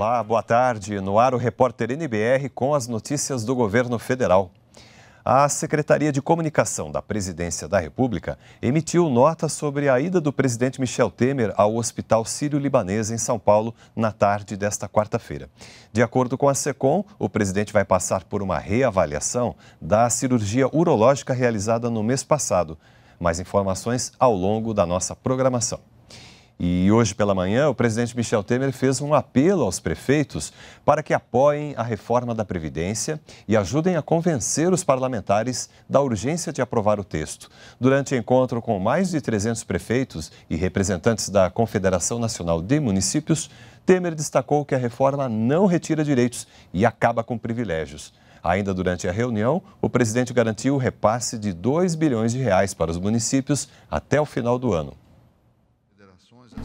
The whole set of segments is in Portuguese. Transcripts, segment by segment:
Olá, boa tarde. No ar o repórter NBR com as notícias do governo federal. A Secretaria de Comunicação da Presidência da República emitiu nota sobre a ida do presidente Michel Temer ao Hospital Sírio-Libanês em São Paulo na tarde desta quarta-feira. De acordo com a SECOM, o presidente vai passar por uma reavaliação da cirurgia urológica realizada no mês passado. Mais informações ao longo da nossa programação. E hoje pela manhã, o presidente Michel Temer fez um apelo aos prefeitos para que apoiem a reforma da Previdência e ajudem a convencer os parlamentares da urgência de aprovar o texto. Durante encontro com mais de 300 prefeitos e representantes da Confederação Nacional de Municípios, Temer destacou que a reforma não retira direitos e acaba com privilégios. Ainda durante a reunião, o presidente garantiu o repasse de 2 bilhões de reais para os municípios até o final do ano.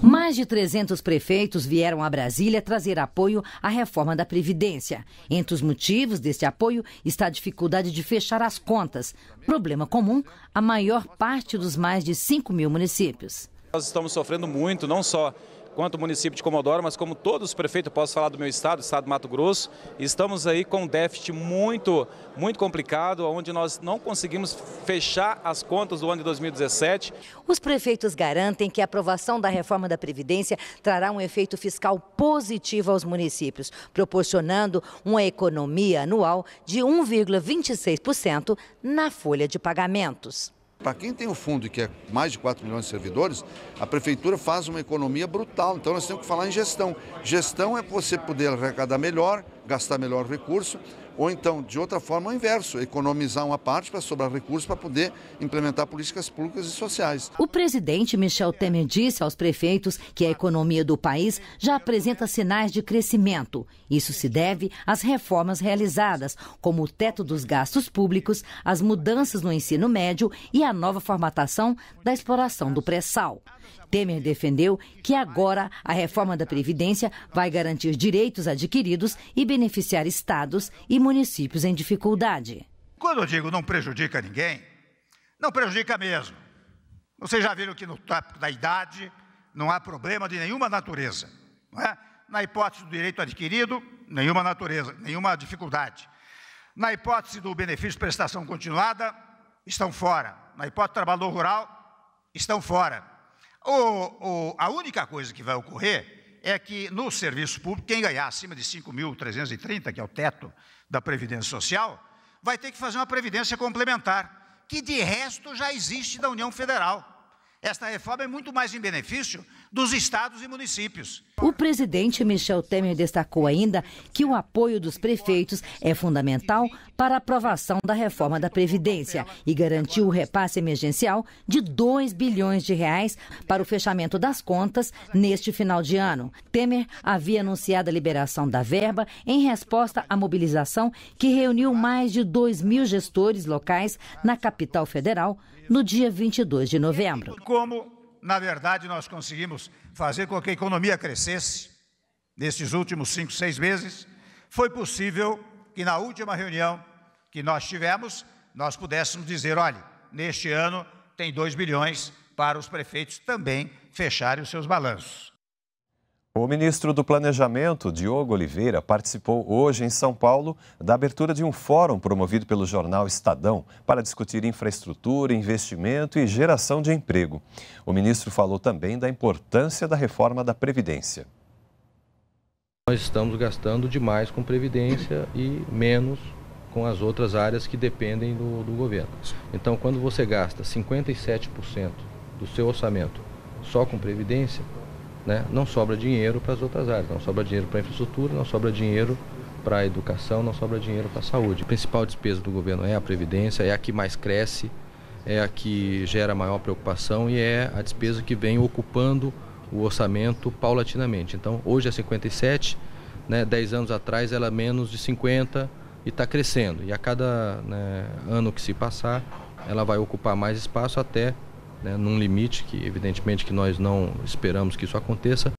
Mais de 300 prefeitos vieram a Brasília trazer apoio à reforma da Previdência. Entre os motivos deste apoio está a dificuldade de fechar as contas, problema comum a maior parte dos mais de 5 mil municípios. Nós estamos sofrendo muito, não só quanto o município de Comodoro, mas como todos os prefeitos, posso falar do meu estado, estado do Mato Grosso, estamos aí com um déficit muito, muito complicado, onde nós não conseguimos fechar as contas do ano de 2017. Os prefeitos garantem que a aprovação da reforma da Previdência trará um efeito fiscal positivo aos municípios, proporcionando uma economia anual de 1,26% na folha de pagamentos. Para quem tem o fundo, que é mais de 4 milhões de servidores, a prefeitura faz uma economia brutal. Então nós temos que falar em gestão. Gestão é você poder arrecadar melhor, gastar melhor recurso, ou então, de outra forma, o inverso, economizar uma parte para sobrar recursos para poder implementar políticas públicas e sociais. O presidente Michel Temer disse aos prefeitos que a economia do país já apresenta sinais de crescimento. Isso se deve às reformas realizadas, como o teto dos gastos públicos, as mudanças no ensino médio e a nova formatação da exploração do pré-sal. Temer defendeu que agora a reforma da Previdência vai garantir direitos adquiridos e beneficiar estados e municípios em dificuldade. Quando eu digo não prejudica ninguém, não prejudica mesmo. Vocês já viram que no tópico da idade não há problema de nenhuma natureza. É? Na hipótese do direito adquirido, nenhuma natureza, nenhuma dificuldade. Na hipótese do benefício de prestação continuada, estão fora. Na hipótese do trabalhador rural, estão fora. O, o, a única coisa que vai ocorrer é que no serviço público, quem ganhar acima de 5.330, que é o teto da Previdência Social, vai ter que fazer uma previdência complementar, que de resto já existe da União Federal. Esta reforma é muito mais em benefício dos estados e municípios. O presidente Michel Temer destacou ainda que o apoio dos prefeitos é fundamental para a aprovação da reforma da Previdência e garantiu o repasse emergencial de 2 bilhões de reais para o fechamento das contas neste final de ano. Temer havia anunciado a liberação da verba em resposta à mobilização que reuniu mais de 2 mil gestores locais na capital federal no dia 22 de novembro. Como na verdade, nós conseguimos fazer com que a economia crescesse nesses últimos cinco, seis meses, foi possível que na última reunião que nós tivemos, nós pudéssemos dizer, olha, neste ano tem 2 bilhões para os prefeitos também fecharem os seus balanços. O ministro do Planejamento, Diogo Oliveira, participou hoje em São Paulo da abertura de um fórum promovido pelo jornal Estadão para discutir infraestrutura, investimento e geração de emprego. O ministro falou também da importância da reforma da Previdência. Nós estamos gastando demais com Previdência e menos com as outras áreas que dependem do, do governo. Então, quando você gasta 57% do seu orçamento só com Previdência, né, não sobra dinheiro para as outras áreas, não sobra dinheiro para a infraestrutura, não sobra dinheiro para a educação, não sobra dinheiro para a saúde. A principal despesa do governo é a previdência, é a que mais cresce, é a que gera maior preocupação e é a despesa que vem ocupando o orçamento paulatinamente. Então, hoje é 57, né, 10 anos atrás ela é menos de 50 e está crescendo. E a cada né, ano que se passar, ela vai ocupar mais espaço até né, num limite que, evidentemente, que nós não esperamos que isso aconteça.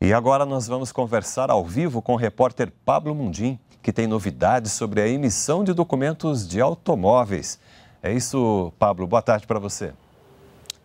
E agora nós vamos conversar ao vivo com o repórter Pablo Mundim, que tem novidades sobre a emissão de documentos de automóveis. É isso, Pablo. Boa tarde para você.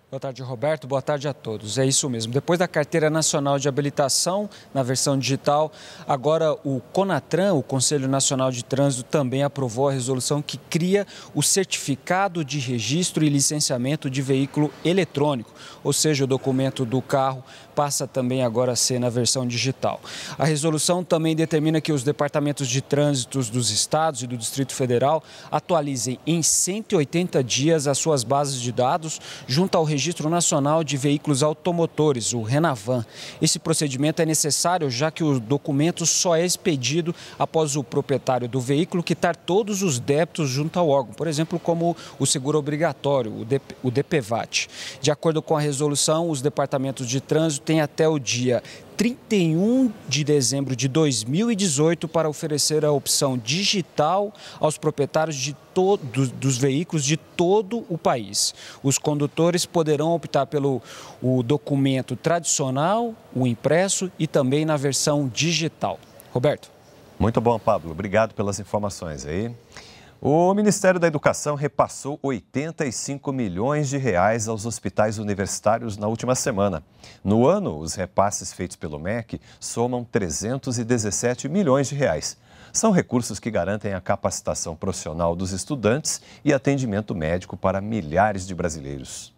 Boa tarde, Roberto. Boa tarde a todos. É isso mesmo. Depois da Carteira Nacional de Habilitação, na versão digital, agora o CONATRAN, o Conselho Nacional de Trânsito, também aprovou a resolução que cria o Certificado de Registro e Licenciamento de Veículo Eletrônico, ou seja, o documento do carro passa também agora a ser na versão digital. A resolução também determina que os departamentos de trânsito dos estados e do Distrito Federal atualizem em 180 dias as suas bases de dados junto ao registro Registro Nacional de Veículos Automotores, o Renavan. Esse procedimento é necessário já que o documento só é expedido após o proprietário do veículo quitar todos os débitos junto ao órgão, por exemplo, como o seguro obrigatório, o DPVAT. De acordo com a resolução, os departamentos de trânsito têm até o dia 31 de dezembro de 2018 para oferecer a opção digital aos proprietários de todos dos veículos de todo o país. Os condutores poderão optar pelo o documento tradicional, o impresso e também na versão digital. Roberto. Muito bom, Pablo. Obrigado pelas informações aí. O Ministério da Educação repassou 85 milhões de reais aos hospitais universitários na última semana. No ano, os repasses feitos pelo MEC somam 317 milhões de reais. São recursos que garantem a capacitação profissional dos estudantes e atendimento médico para milhares de brasileiros.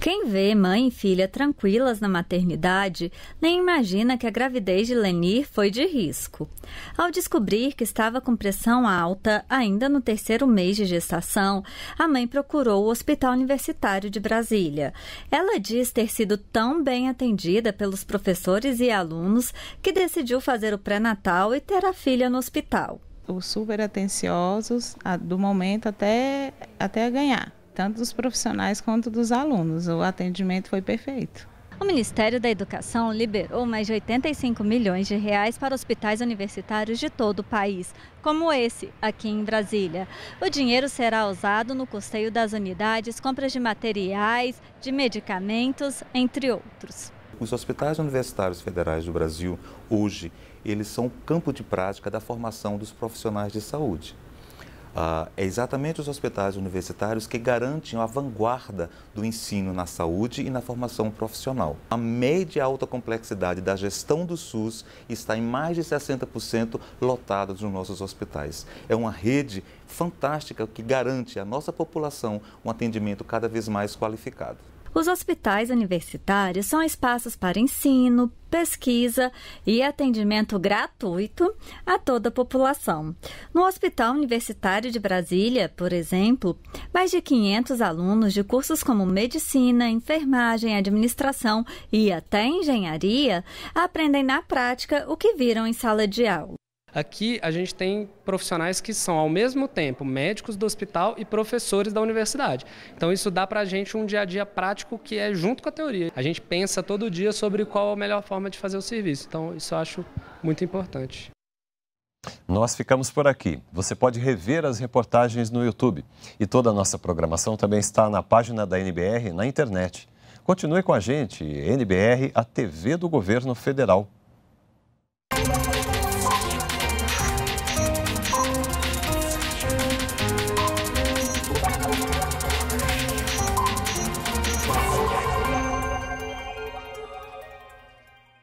Quem vê mãe e filha tranquilas na maternidade nem imagina que a gravidez de Lenir foi de risco. Ao descobrir que estava com pressão alta ainda no terceiro mês de gestação, a mãe procurou o Hospital Universitário de Brasília. Ela diz ter sido tão bem atendida pelos professores e alunos que decidiu fazer o pré-natal e ter a filha no hospital. Os super atenciosos, do momento até, até ganhar tanto dos profissionais quanto dos alunos. O atendimento foi perfeito. O Ministério da Educação liberou mais de 85 milhões de reais para hospitais universitários de todo o país, como esse, aqui em Brasília. O dinheiro será usado no custeio das unidades, compras de materiais, de medicamentos, entre outros. Os hospitais universitários federais do Brasil, hoje, eles são o campo de prática da formação dos profissionais de saúde. Ah, é exatamente os hospitais universitários que garantem a vanguarda do ensino na saúde e na formação profissional. A média alta complexidade da gestão do SUS está em mais de 60% lotada nos nossos hospitais. É uma rede fantástica que garante à nossa população um atendimento cada vez mais qualificado. Os hospitais universitários são espaços para ensino, pesquisa e atendimento gratuito a toda a população. No Hospital Universitário de Brasília, por exemplo, mais de 500 alunos de cursos como medicina, enfermagem, administração e até engenharia aprendem na prática o que viram em sala de aula. Aqui a gente tem profissionais que são ao mesmo tempo médicos do hospital e professores da universidade. Então isso dá para a gente um dia a dia prático que é junto com a teoria. A gente pensa todo dia sobre qual a melhor forma de fazer o serviço. Então isso eu acho muito importante. Nós ficamos por aqui. Você pode rever as reportagens no YouTube. E toda a nossa programação também está na página da NBR na internet. Continue com a gente, NBR, a TV do Governo Federal.